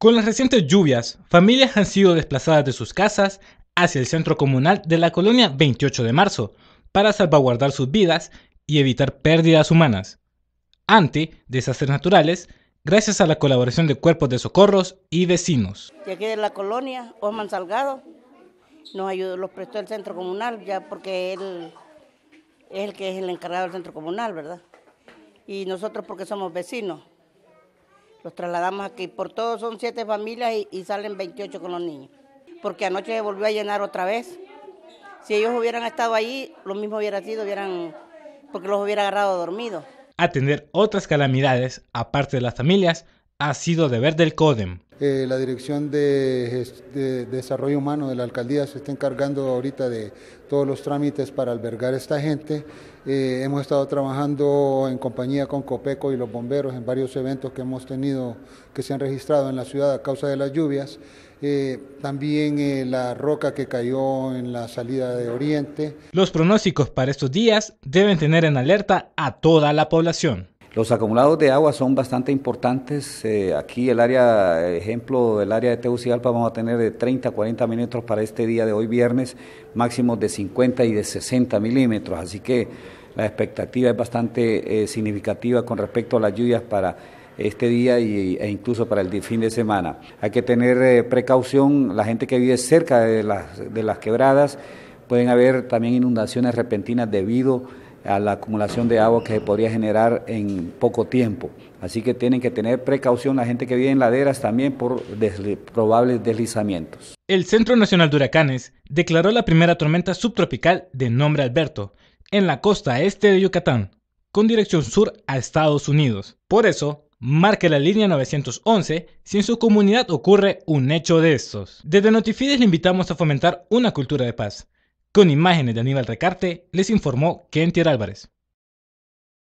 Con las recientes lluvias, familias han sido desplazadas de sus casas hacia el centro comunal de la colonia 28 de marzo para salvaguardar sus vidas y evitar pérdidas humanas ante desastres naturales gracias a la colaboración de cuerpos de socorros y vecinos. De aquí de la colonia, Osman Salgado nos ayudó, los prestó el centro comunal, ya porque él es el que es el encargado del centro comunal, ¿verdad? Y nosotros porque somos vecinos. Los trasladamos aquí. Por todos son siete familias y, salen 28 con los niños. Porque anoche se volvió a llenar otra vez. Si ellos hubieran estado allí, lo mismo hubiera sido, hubieran, porque los hubiera agarrado dormidos. Atender otras calamidades, aparte de las familias, ha sido deber del CODEM. Eh, la Dirección de, Desarrollo Humano de la Alcaldía se está encargando ahorita de todos los trámites para albergar a esta gente. Eh, hemos estado trabajando en compañía con Copeco y los bomberos en varios eventos que hemos tenido, que se han registrado en la ciudad a causa de las lluvias. Eh, también la roca que cayó en la salida de Oriente. Los pronósticos para estos días deben tener en alerta a toda la población. Los acumulados de agua son bastante importantes. Eh, aquí el área, ejemplo, del área de Tegucigalpa vamos a tener de 30 a 40 milímetros para este día de hoy viernes, máximos de 50 y de 60 milímetros. Así que la expectativa es bastante eh, significativa con respecto a las lluvias para este día e incluso para el fin de semana. Hay que tener eh, precaución, la gente que vive cerca de las, de las quebradas, pueden haber también inundaciones repentinas debido a a la acumulación de agua que se podría generar en poco tiempo. Así que tienen que tener precaución la gente que vive en laderas también por probables deslizamientos. El Centro Nacional de Huracanes declaró la primera tormenta subtropical de nombre Alberto en la costa este de Yucatán, con dirección sur a Estados Unidos. Por eso, marque la línea 911 si en su comunidad ocurre un hecho de estos. Desde Notifides le invitamos a fomentar una cultura de paz con imágenes de Aníbal Recarte, les informó Kentier Álvarez.